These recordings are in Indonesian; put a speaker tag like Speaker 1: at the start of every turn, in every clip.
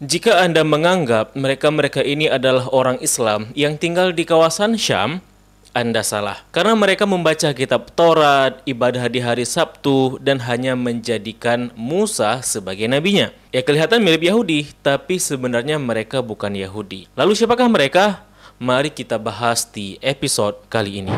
Speaker 1: Jika Anda menganggap mereka-mereka ini adalah orang Islam yang tinggal di kawasan Syam, Anda salah. Karena mereka membaca kitab Taurat, ibadah di hari Sabtu, dan hanya menjadikan Musa sebagai nabinya. Ya kelihatan mirip Yahudi, tapi sebenarnya mereka bukan Yahudi. Lalu siapakah mereka? Mari kita bahas di episode kali ini.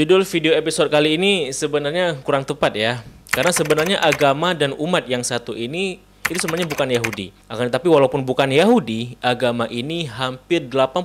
Speaker 1: Judul video episode kali ini sebenarnya kurang tepat ya. Karena sebenarnya agama dan umat yang satu ini itu sebenarnya bukan Yahudi. Akan tetapi walaupun bukan Yahudi, agama ini hampir 80%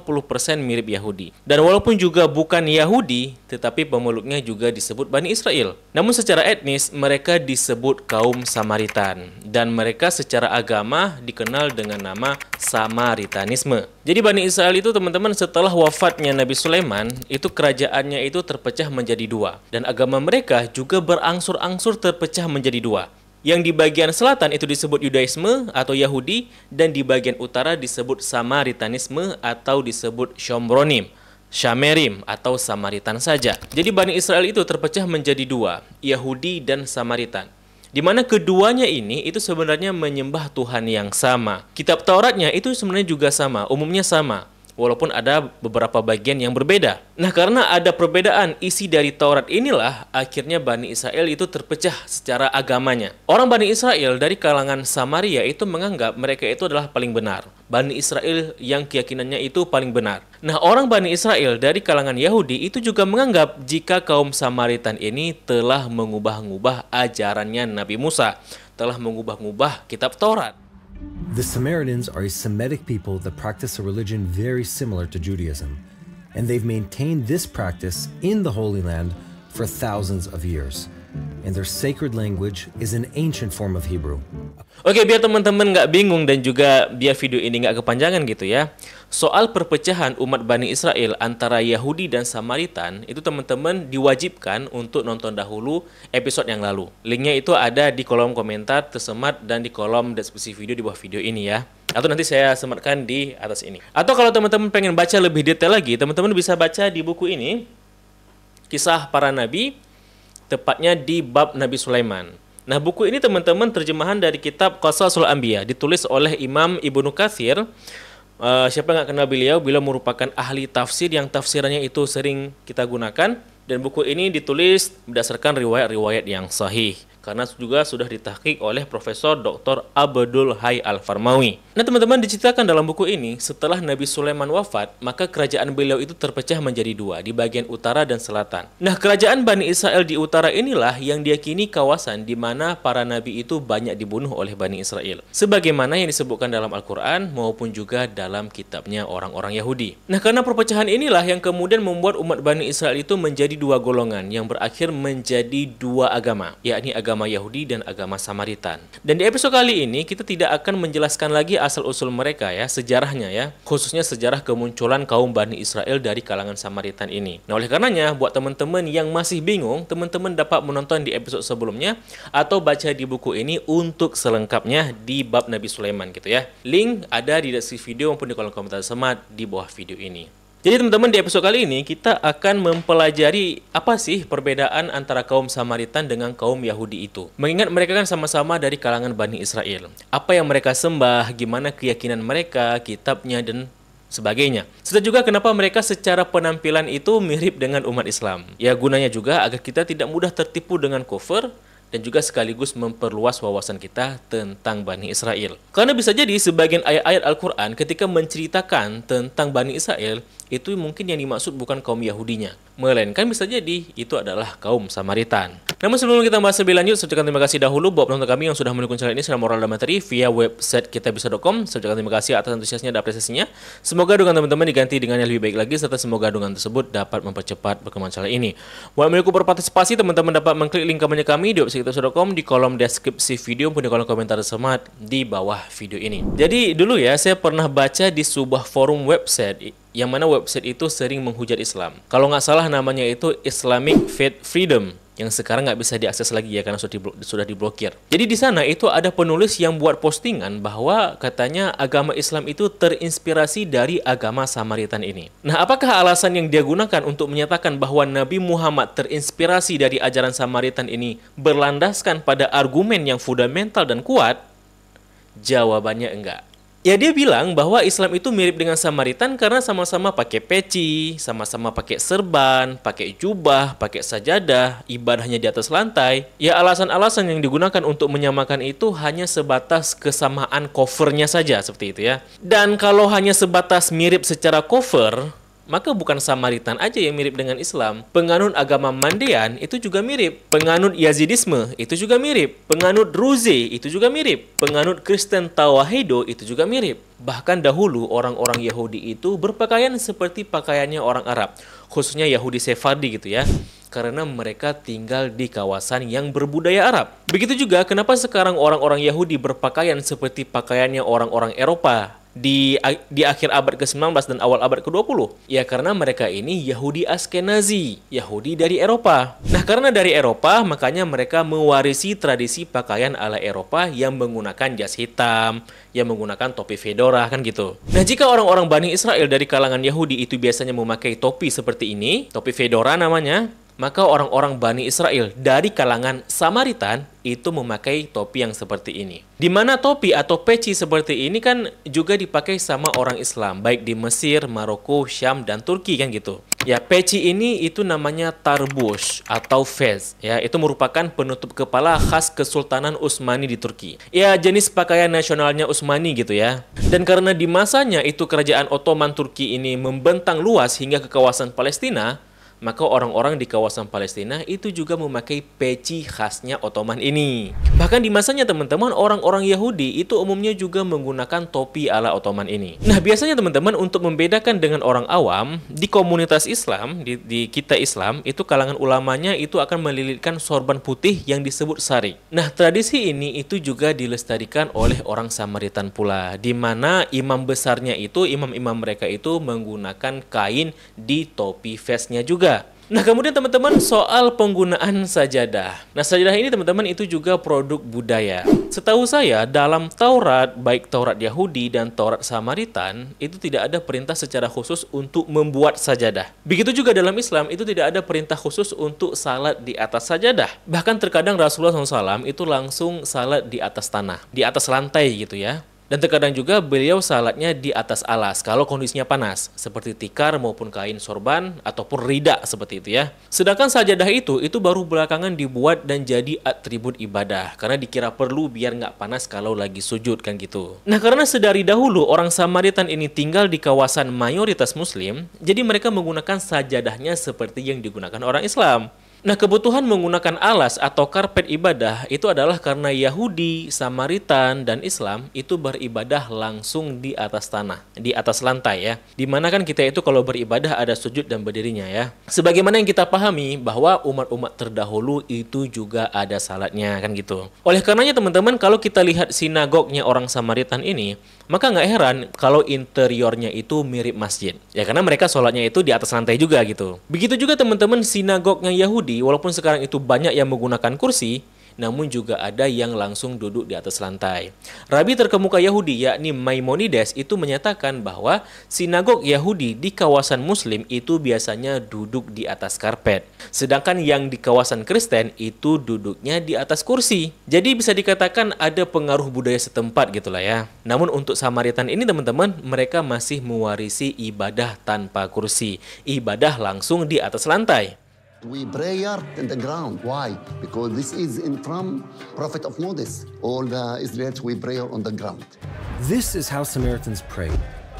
Speaker 1: mirip Yahudi. Dan walaupun juga bukan Yahudi, tetapi pemeluknya juga disebut Bani Israel. Namun secara etnis, mereka disebut kaum Samaritan. Dan mereka secara agama dikenal dengan nama Samaritanisme. Jadi Bani Israel itu teman-teman setelah wafatnya Nabi Sulaiman, itu kerajaannya itu terpecah menjadi dua. Dan agama mereka juga berangsur-angsur terpecah menjadi dua yang di bagian selatan itu disebut Yudaisme atau Yahudi dan di bagian utara disebut Samaritanisme atau disebut Shomronim, Shamerim atau Samaritan saja. Jadi Bani Israel itu terpecah menjadi dua, Yahudi dan Samaritan. Di mana keduanya ini itu sebenarnya menyembah Tuhan yang sama. Kitab Tauratnya itu sebenarnya juga sama, umumnya sama walaupun ada beberapa bagian yang berbeda. Nah, karena ada perbedaan isi dari Taurat inilah akhirnya Bani Israel itu terpecah secara agamanya. Orang Bani Israel dari kalangan Samaria itu menganggap mereka itu adalah paling benar. Bani Israel yang keyakinannya itu paling benar. Nah, orang Bani Israel dari kalangan Yahudi itu juga menganggap jika kaum Samaritan ini telah mengubah-ubah ajarannya Nabi Musa, telah mengubah-ubah kitab Taurat.
Speaker 2: The Samaritans are a Semitic people that practice a religion very similar to Judaism, and they've maintained this practice in the Holy Land for thousands of years. And their sacred language is an ancient form of Hebrew.
Speaker 1: Oke, okay, biar teman-teman nggak bingung dan juga biar video ini nggak kepanjangan gitu ya. soal perpecahan umat Bani Israel antara Yahudi dan Samaritan itu teman-teman diwajibkan untuk nonton dahulu episode yang lalu. Linknya itu ada di kolom komentar tersemat dan di kolom deskripsi video di bawah video ini ya. Atau nanti saya sematkan di atas ini. Atau kalau teman-teman pengen baca lebih detail lagi, teman-teman bisa baca di buku ini, Kisah Para Nabi, tepatnya di bab Nabi Sulaiman. Nah, buku ini teman-teman terjemahan dari kitab Qasasul Anbiya, ditulis oleh Imam Ibnu Kathir, Uh, siapa nggak kenal beliau? Beliau merupakan ahli tafsir yang tafsirannya itu sering kita gunakan dan buku ini ditulis berdasarkan riwayat-riwayat yang sahih karena juga sudah ditahqiq oleh Profesor Dr. Abdul Hai Al Farmawi. Nah teman-teman diceritakan dalam buku ini, setelah Nabi Sulaiman wafat, maka kerajaan beliau itu terpecah menjadi dua, di bagian utara dan selatan. Nah kerajaan Bani Israel di utara inilah yang diakini kawasan di mana para nabi itu banyak dibunuh oleh Bani Israel. Sebagaimana yang disebutkan dalam Al-Quran maupun juga dalam kitabnya orang-orang Yahudi. Nah karena perpecahan inilah yang kemudian membuat umat Bani Israel itu menjadi dua golongan yang berakhir menjadi dua agama, yakni agama Yahudi dan agama Samaritan. Dan di episode kali ini kita tidak akan menjelaskan lagi asal usul mereka ya, sejarahnya ya, khususnya sejarah kemunculan kaum Bani Israel dari kalangan Samaritan ini. Nah, oleh karenanya buat teman-teman yang masih bingung, teman-teman dapat menonton di episode sebelumnya atau baca di buku ini untuk selengkapnya di bab Nabi Sulaiman gitu ya. Link ada di deskripsi video maupun di kolom komentar semat di bawah video ini. Jadi teman-teman di episode kali ini kita akan mempelajari apa sih perbedaan antara kaum Samaritan dengan kaum Yahudi itu. Mengingat mereka kan sama-sama dari kalangan Bani Israel. Apa yang mereka sembah, gimana keyakinan mereka, kitabnya dan sebagainya. Serta juga kenapa mereka secara penampilan itu mirip dengan umat Islam. Ya gunanya juga agar kita tidak mudah tertipu dengan cover dan juga sekaligus memperluas wawasan kita tentang Bani Israel. Karena bisa jadi sebagian ayat-ayat Al-Quran ketika menceritakan tentang Bani Israel, itu mungkin yang dimaksud bukan kaum Yahudinya melainkan bisa jadi itu adalah kaum Samaritan. Namun sebelum kita bahas lebih lanjut, saya ucapkan terima kasih dahulu buat penonton kami yang sudah mendukung channel ini secara moral dan materi via website kitabisa.com. Saya ucapkan terima kasih atas antusiasnya dan apresiasinya. Semoga dukungan teman-teman diganti dengan yang lebih baik lagi, serta semoga dukungan tersebut dapat mempercepat perkembangan channel ini. Buat memiliki berpartisipasi, teman-teman dapat mengklik link kampanye kami di website kitabisa.com di kolom deskripsi video maupun di kolom komentar semat di bawah video ini. Jadi dulu ya, saya pernah baca di sebuah forum website yang mana website itu sering menghujat Islam. Kalau nggak salah namanya itu Islamic Faith Freedom yang sekarang nggak bisa diakses lagi ya karena sudah, sudah diblokir. Jadi di sana itu ada penulis yang buat postingan bahwa katanya agama Islam itu terinspirasi dari agama Samaritan ini. Nah, apakah alasan yang dia gunakan untuk menyatakan bahwa Nabi Muhammad terinspirasi dari ajaran Samaritan ini berlandaskan pada argumen yang fundamental dan kuat? Jawabannya enggak. Ya dia bilang bahwa Islam itu mirip dengan Samaritan karena sama-sama pakai peci, sama-sama pakai serban, pakai jubah, pakai sajadah, ibadahnya di atas lantai. Ya alasan-alasan yang digunakan untuk menyamakan itu hanya sebatas kesamaan covernya saja seperti itu ya. Dan kalau hanya sebatas mirip secara cover, maka bukan Samaritan aja yang mirip dengan Islam. Penganut agama Mandean itu juga mirip. Penganut Yazidisme itu juga mirip. Penganut Ruzi itu juga mirip. Penganut Kristen Tawahedo itu juga mirip. Bahkan dahulu orang-orang Yahudi itu berpakaian seperti pakaiannya orang Arab, khususnya Yahudi Sephardi gitu ya karena mereka tinggal di kawasan yang berbudaya Arab. Begitu juga kenapa sekarang orang-orang Yahudi berpakaian seperti pakaiannya orang-orang Eropa di di akhir abad ke-19 dan awal abad ke-20? Ya karena mereka ini Yahudi Askenazi, Yahudi dari Eropa. Nah, karena dari Eropa, makanya mereka mewarisi tradisi pakaian ala Eropa yang menggunakan jas hitam, yang menggunakan topi fedora kan gitu. Nah, jika orang-orang Bani Israel dari kalangan Yahudi itu biasanya memakai topi seperti ini, topi fedora namanya, maka orang-orang Bani Israel dari kalangan Samaritan itu memakai topi yang seperti ini. Di mana topi atau peci seperti ini kan juga dipakai sama orang Islam, baik di Mesir, Maroko, Syam, dan Turki kan gitu. Ya, peci ini itu namanya tarbush atau fez. Ya, itu merupakan penutup kepala khas Kesultanan Utsmani di Turki. Ya, jenis pakaian nasionalnya Utsmani gitu ya. Dan karena di masanya itu kerajaan Ottoman Turki ini membentang luas hingga ke kawasan Palestina, maka orang-orang di kawasan Palestina itu juga memakai peci khasnya Ottoman ini. Bahkan di masanya teman-teman, orang-orang Yahudi itu umumnya juga menggunakan topi ala Ottoman ini. Nah, biasanya teman-teman untuk membedakan dengan orang awam, di komunitas Islam, di, di kita Islam, itu kalangan ulamanya itu akan melilitkan sorban putih yang disebut sari. Nah, tradisi ini itu juga dilestarikan oleh orang Samaritan pula, di mana imam besarnya itu, imam-imam mereka itu menggunakan kain di topi vestnya juga. Nah kemudian teman-teman soal penggunaan sajadah. Nah sajadah ini teman-teman itu juga produk budaya. Setahu saya dalam Taurat, baik Taurat Yahudi dan Taurat Samaritan, itu tidak ada perintah secara khusus untuk membuat sajadah. Begitu juga dalam Islam itu tidak ada perintah khusus untuk salat di atas sajadah. Bahkan terkadang Rasulullah SAW itu langsung salat di atas tanah, di atas lantai gitu ya. Dan terkadang juga beliau salatnya di atas alas kalau kondisinya panas, seperti tikar maupun kain sorban ataupun rida seperti itu ya. Sedangkan sajadah itu, itu baru belakangan dibuat dan jadi atribut ibadah karena dikira perlu biar nggak panas kalau lagi sujud kan gitu. Nah karena sedari dahulu orang Samaritan ini tinggal di kawasan mayoritas muslim, jadi mereka menggunakan sajadahnya seperti yang digunakan orang Islam. Nah, kebutuhan menggunakan alas atau karpet ibadah itu adalah karena Yahudi, Samaritan, dan Islam itu beribadah langsung di atas tanah, di atas lantai ya. Dimana kan kita itu kalau beribadah ada sujud dan berdirinya ya. Sebagaimana yang kita pahami bahwa umat-umat terdahulu itu juga ada salatnya kan gitu. Oleh karenanya teman-teman kalau kita lihat sinagognya orang Samaritan ini, maka nggak heran kalau interiornya itu mirip masjid. Ya karena mereka sholatnya itu di atas lantai juga gitu. Begitu juga teman-teman sinagognya Yahudi, walaupun sekarang itu banyak yang menggunakan kursi, namun juga ada yang langsung duduk di atas lantai. Rabi terkemuka Yahudi yakni Maimonides itu menyatakan bahwa sinagog Yahudi di kawasan muslim itu biasanya duduk di atas karpet, sedangkan yang di kawasan Kristen itu duduknya di atas kursi. Jadi bisa dikatakan ada pengaruh budaya setempat gitulah ya. Namun untuk Samaritan ini teman-teman, mereka masih mewarisi ibadah tanpa kursi, ibadah langsung di atas lantai.
Speaker 2: We pray in the ground. Why? Because this is in from Prophet of Moses. All the Israelites, we pray on the ground. This is how Samaritans pray,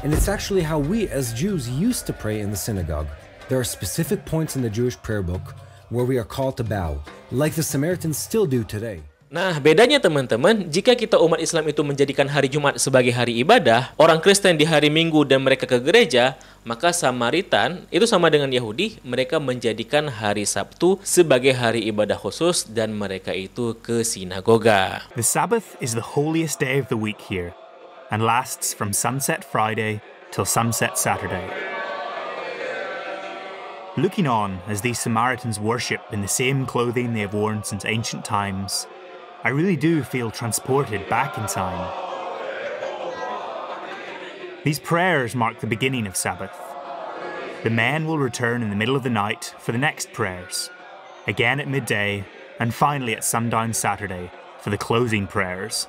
Speaker 2: and it's actually how we as Jews used to pray in the synagogue. There are specific points in the Jewish prayer book where we are called to bow, like the Samaritans still do today.
Speaker 1: Nah, bedanya teman-teman, jika kita umat Islam itu menjadikan hari Jumat sebagai hari ibadah, orang Kristen di hari Minggu dan mereka ke gereja, maka Samaritan itu sama dengan Yahudi, mereka menjadikan hari Sabtu sebagai hari ibadah khusus dan mereka itu ke sinagoga. The Sabbath is the
Speaker 2: holiest day of the week here and lasts from sunset Friday till sunset Saturday. Looking on as these Samaritans worship in the same clothing they have worn since ancient times, I really do feel transported back in time. These prayers mark the beginning of Sabbath. The men will return in the middle of the night for the next prayers,
Speaker 1: again at midday, and finally at sundown Saturday for the closing prayers.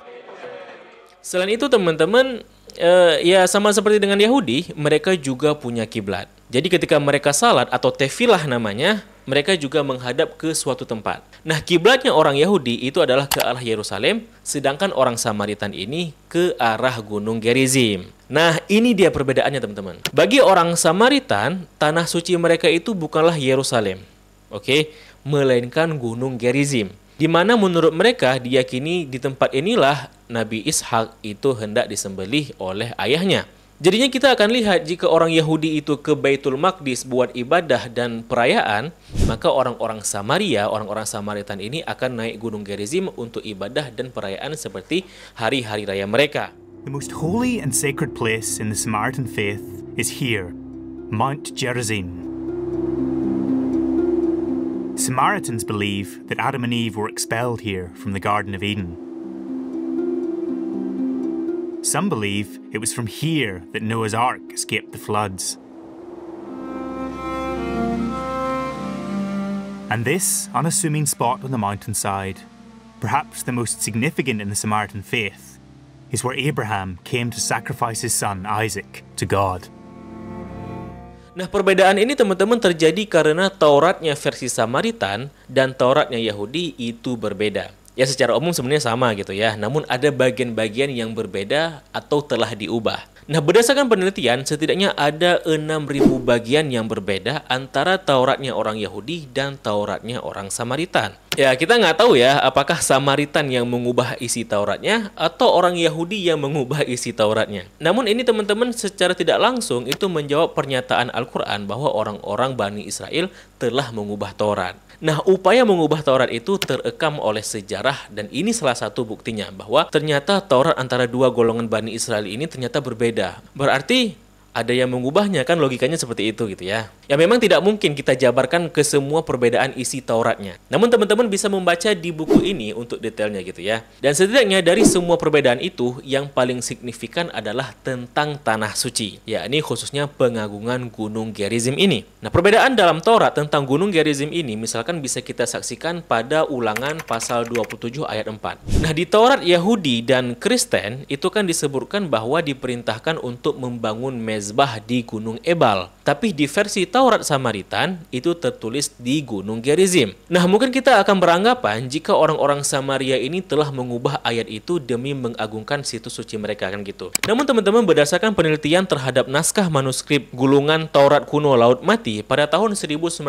Speaker 1: Selain itu teman-teman uh, ya sama seperti dengan Yahudi, mereka juga punya kiblat. Jadi ketika mereka salat atau tefilah namanya, mereka juga menghadap ke suatu tempat. Nah, kiblatnya orang Yahudi itu adalah ke arah Yerusalem, sedangkan orang Samaritan ini ke arah Gunung Gerizim. Nah, ini dia perbedaannya, teman-teman. Bagi orang Samaritan, tanah suci mereka itu bukanlah Yerusalem, oke, okay? melainkan Gunung Gerizim di mana menurut mereka diyakini di tempat inilah Nabi Ishak itu hendak disembelih oleh ayahnya. Jadinya kita akan lihat jika orang Yahudi itu ke Baitul Maqdis buat ibadah dan perayaan, maka orang-orang Samaria, orang-orang Samaritan ini akan naik Gunung Gerizim untuk ibadah dan perayaan seperti hari-hari raya mereka.
Speaker 2: The most holy and sacred place in the Samaritan faith is here, Mount Gerizim. Samaritans believe that Adam and Eve were expelled here from the Garden of Eden. Some believe it was from here that Noah's Ark escaped the floods. And this unassuming spot on the mountainside, perhaps the most significant in the Samaritan faith,
Speaker 1: is where Abraham came to sacrifice his son Isaac to God. Nah, perbedaan ini teman-teman terjadi karena Tauratnya versi Samaritan dan Tauratnya Yahudi itu berbeda. ya secara umum sebenarnya sama gitu ya, namun ada bagian-bagian yang berbeda atau telah diubah. Nah, berdasarkan penelitian, setidaknya ada 6.000 bagian yang berbeda antara Tauratnya orang Yahudi dan Tauratnya orang Samaritan. Ya, kita nggak tahu ya apakah Samaritan yang mengubah isi Tauratnya atau orang Yahudi yang mengubah isi Tauratnya. Namun ini teman-teman secara tidak langsung itu menjawab pernyataan Al-Qur'an bahwa orang-orang Bani Israel telah mengubah Taurat. Nah, upaya mengubah Taurat itu terekam oleh sejarah dan ini salah satu buktinya bahwa ternyata Taurat antara dua golongan Bani Israel ini ternyata berbeda. Berarti ada yang mengubahnya kan logikanya seperti itu gitu ya. Ya memang tidak mungkin kita jabarkan ke semua perbedaan isi Tauratnya. Namun teman-teman bisa membaca di buku ini untuk detailnya gitu ya. Dan setidaknya dari semua perbedaan itu yang paling signifikan adalah tentang tanah suci, yakni khususnya pengagungan Gunung Gerizim ini. Nah, perbedaan dalam Taurat tentang Gunung Gerizim ini misalkan bisa kita saksikan pada Ulangan pasal 27 ayat 4. Nah, di Taurat Yahudi dan Kristen itu kan disebutkan bahwa diperintahkan untuk membangun mezbah mezbah di Gunung Ebal. Tapi di versi Taurat Samaritan itu tertulis di Gunung Gerizim. Nah mungkin kita akan beranggapan jika orang-orang Samaria ini telah mengubah ayat itu demi mengagungkan situs suci mereka kan gitu. Namun teman-teman berdasarkan penelitian terhadap naskah manuskrip gulungan Taurat kuno Laut Mati pada tahun 1946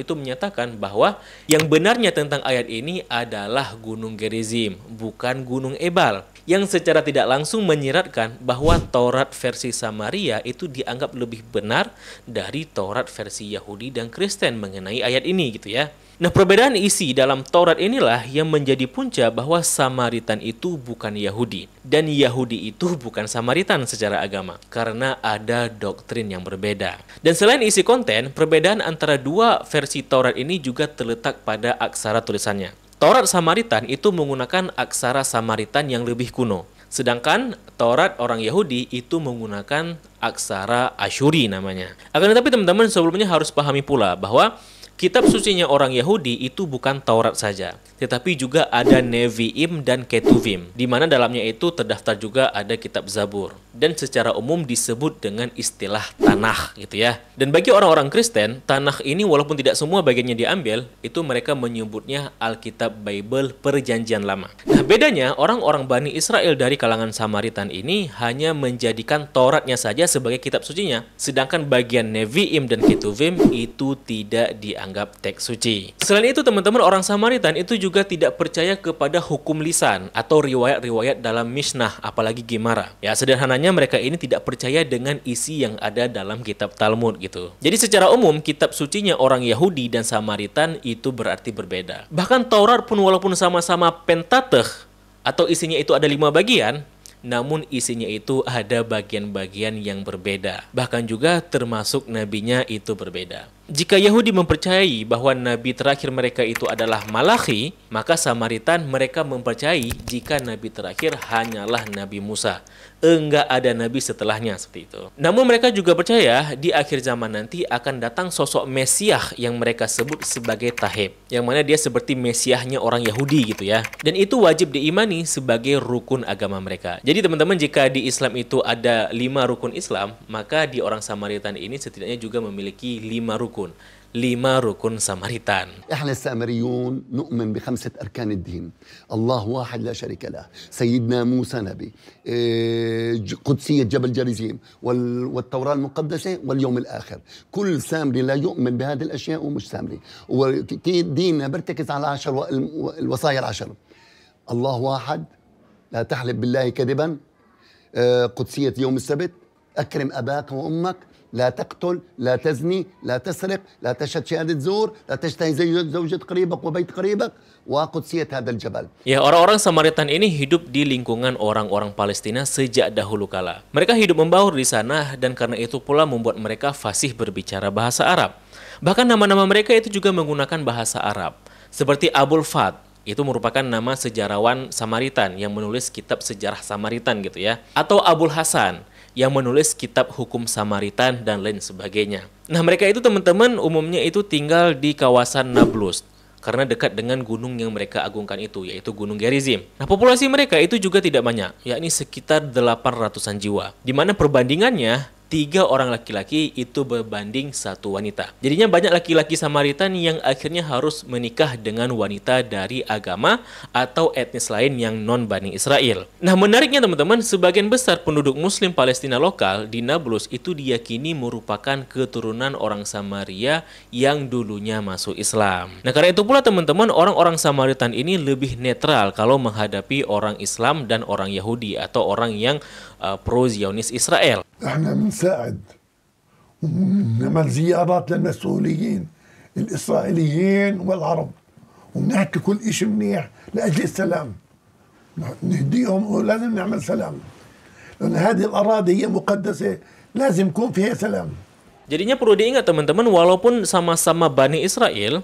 Speaker 1: itu menyatakan bahwa yang benarnya tentang ayat ini adalah Gunung Gerizim, bukan Gunung Ebal yang secara tidak langsung menyiratkan bahwa Taurat versi Samaria itu dianggap lebih benar dari Taurat versi Yahudi dan Kristen mengenai ayat ini gitu ya. Nah, perbedaan isi dalam Taurat inilah yang menjadi punca bahwa Samaritan itu bukan Yahudi dan Yahudi itu bukan Samaritan secara agama karena ada doktrin yang berbeda. Dan selain isi konten, perbedaan antara dua versi Taurat ini juga terletak pada aksara tulisannya. Taurat Samaritan itu menggunakan aksara Samaritan yang lebih kuno. Sedangkan Taurat orang Yahudi itu menggunakan aksara Asyuri namanya. Akan tetapi teman-teman sebelumnya harus pahami pula bahwa kitab sucinya orang Yahudi itu bukan Taurat saja, tetapi juga ada Nevi'im dan Ketuvim, di mana dalamnya itu terdaftar juga ada kitab Zabur dan secara umum disebut dengan istilah tanah gitu ya. Dan bagi orang-orang Kristen, tanah ini walaupun tidak semua bagiannya diambil, itu mereka menyebutnya Alkitab Bible Perjanjian Lama. Nah, bedanya orang-orang Bani Israel dari kalangan Samaritan ini hanya menjadikan Tauratnya saja sebagai kitab sucinya, sedangkan bagian Nevi'im dan Ketuvim itu tidak dianggap teks suci. Selain itu, teman-teman orang Samaritan itu juga tidak percaya kepada hukum lisan atau riwayat-riwayat dalam Mishnah, apalagi Gemara. Ya, sederhananya mereka ini tidak percaya dengan isi yang ada dalam kitab Talmud gitu. Jadi secara umum kitab sucinya orang Yahudi dan Samaritan itu berarti berbeda. Bahkan Taurat pun walaupun sama-sama Pentateuch atau isinya itu ada lima bagian, namun isinya itu ada bagian-bagian yang berbeda. Bahkan juga termasuk nabinya itu berbeda. Jika Yahudi mempercayai bahwa nabi terakhir mereka itu adalah Malachi, maka Samaritan mereka mempercayai jika nabi terakhir hanyalah Nabi Musa. Enggak ada nabi setelahnya seperti itu. Namun mereka juga percaya di akhir zaman nanti akan datang sosok Mesiah yang mereka sebut sebagai Tahib, yang mana dia seperti Mesiahnya orang Yahudi gitu ya. Dan itu wajib diimani sebagai rukun agama mereka. Jadi teman-teman jika di Islam itu ada lima rukun Islam, maka di orang Samaritan ini setidaknya juga memiliki lima rukun ركن لما ركن سمريتان
Speaker 2: احنا السامريون نؤمن بخمسة أركان الدين الله واحد لا شريك له سيدنا موسى نبي إيه، قدسية جبل جريزيم والتوراة المقدسة واليوم الآخر كل سامري لا يؤمن بهذه الأشياء ومش سامري وديننا بيرتكز على عشر الوصايا العشر الله واحد لا تحلف بالله كذبا إيه، قدسية يوم السبت أكرم أباك وأمك لا تقتل لا تزني لا تسرق لا تشهد شهادة زور لا تشتهي زوجة قريبك وبيت قريبك وقدسية هذا الجبل
Speaker 1: Ya, orang-orang Samaritan ini hidup di lingkungan orang-orang Palestina sejak dahulu kala. Mereka hidup membaur di sana dan karena itu pula membuat mereka fasih berbicara bahasa Arab. Bahkan nama-nama mereka itu juga menggunakan bahasa Arab. Seperti Abul Fad, itu merupakan nama sejarawan Samaritan yang menulis kitab sejarah Samaritan gitu ya. Atau Abul Hasan, yang menulis kitab hukum Samaritan dan lain sebagainya. Nah, mereka itu teman-teman umumnya itu tinggal di kawasan Nablus karena dekat dengan gunung yang mereka agungkan itu, yaitu Gunung Gerizim. Nah, populasi mereka itu juga tidak banyak, yakni sekitar 800-an jiwa. Di mana perbandingannya, tiga orang laki-laki itu berbanding satu wanita. Jadinya banyak laki-laki Samaritan yang akhirnya harus menikah dengan wanita dari agama atau etnis lain yang non-Bani Israel. Nah menariknya teman-teman, sebagian besar penduduk muslim Palestina lokal di Nablus itu diyakini merupakan keturunan orang Samaria yang dulunya masuk Islam. Nah karena itu pula teman-teman, orang-orang Samaritan ini lebih netral kalau menghadapi orang Islam dan orang Yahudi atau orang yang uh, pro-Zionis Israel.
Speaker 2: احنا بنساعد وبنعمل زيارات للمسؤولين الاسرائيليين والعرب وبنحكي كل شيء منيح لاجل السلام نهديهم ولازم نعمل سلام لان هذه الاراضي هي مقدسه لازم يكون فيها سلام
Speaker 1: Jadinya perlu diingat teman-teman walaupun sama-sama Bani Israel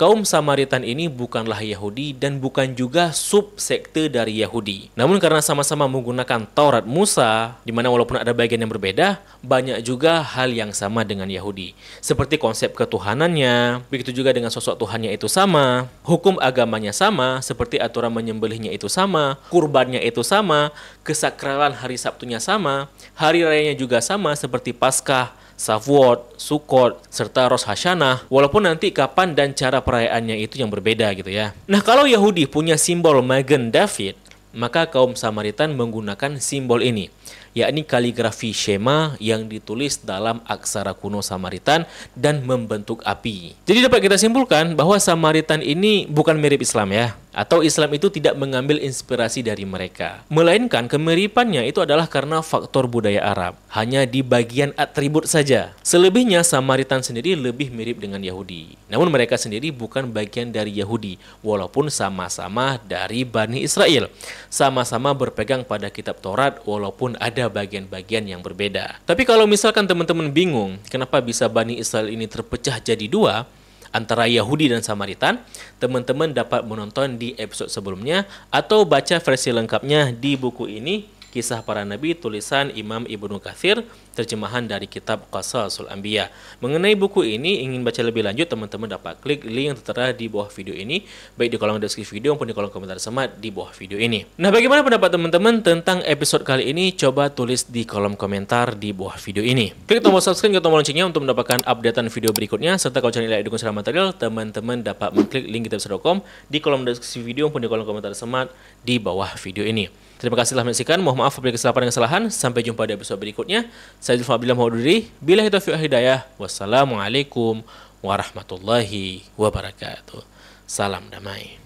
Speaker 1: kaum Samaritan ini bukanlah Yahudi dan bukan juga subsekte dari Yahudi. Namun karena sama-sama menggunakan Taurat Musa, di mana walaupun ada bagian yang berbeda, banyak juga hal yang sama dengan Yahudi. Seperti konsep ketuhanannya, begitu juga dengan sosok Tuhannya itu sama, hukum agamanya sama, seperti aturan menyembelihnya itu sama, kurbannya itu sama, kesakralan hari Sabtunya sama, hari rayanya juga sama seperti Paskah, Safwat, Sukot, serta Rosh Hashanah, walaupun nanti kapan dan cara perayaannya itu yang berbeda gitu ya. Nah kalau Yahudi punya simbol Magen David, maka kaum Samaritan menggunakan simbol ini, yakni kaligrafi Shema yang ditulis dalam aksara kuno Samaritan dan membentuk api. Jadi dapat kita simpulkan bahwa Samaritan ini bukan mirip Islam ya, atau Islam itu tidak mengambil inspirasi dari mereka. Melainkan kemiripannya itu adalah karena faktor budaya Arab, hanya di bagian atribut saja. Selebihnya Samaritan sendiri lebih mirip dengan Yahudi. Namun mereka sendiri bukan bagian dari Yahudi, walaupun sama-sama dari Bani Israel. Sama-sama berpegang pada kitab Taurat, walaupun ada bagian-bagian yang berbeda. Tapi kalau misalkan teman-teman bingung, kenapa bisa Bani Israel ini terpecah jadi dua, antara Yahudi dan Samaritan, teman-teman dapat menonton di episode sebelumnya atau baca versi lengkapnya di buku ini Kisah Para Nabi tulisan Imam Ibnu Kathir terjemahan dari kitab Qasasul Anbiya. Mengenai buku ini ingin baca lebih lanjut teman-teman dapat klik link yang tertera di bawah video ini baik di kolom deskripsi video maupun di kolom komentar semat di bawah video ini. Nah, bagaimana pendapat teman-teman tentang episode kali ini? Coba tulis di kolom komentar di bawah video ini. Klik tombol subscribe ke tombol loncengnya untuk mendapatkan updatean video berikutnya serta kalau channel ini dukung secara material, teman-teman dapat mengklik link kitabisa.com di kolom deskripsi video maupun di kolom komentar semat di bawah video ini. Terima kasih telah menyaksikan. Mohon maaf apabila kesalahan dan kesalahan. Sampai jumpa di episode berikutnya. Saya Zulfan Abdillah mohon diri. Bila fiqh hidayah. Wassalamualaikum warahmatullahi wabarakatuh. Salam damai.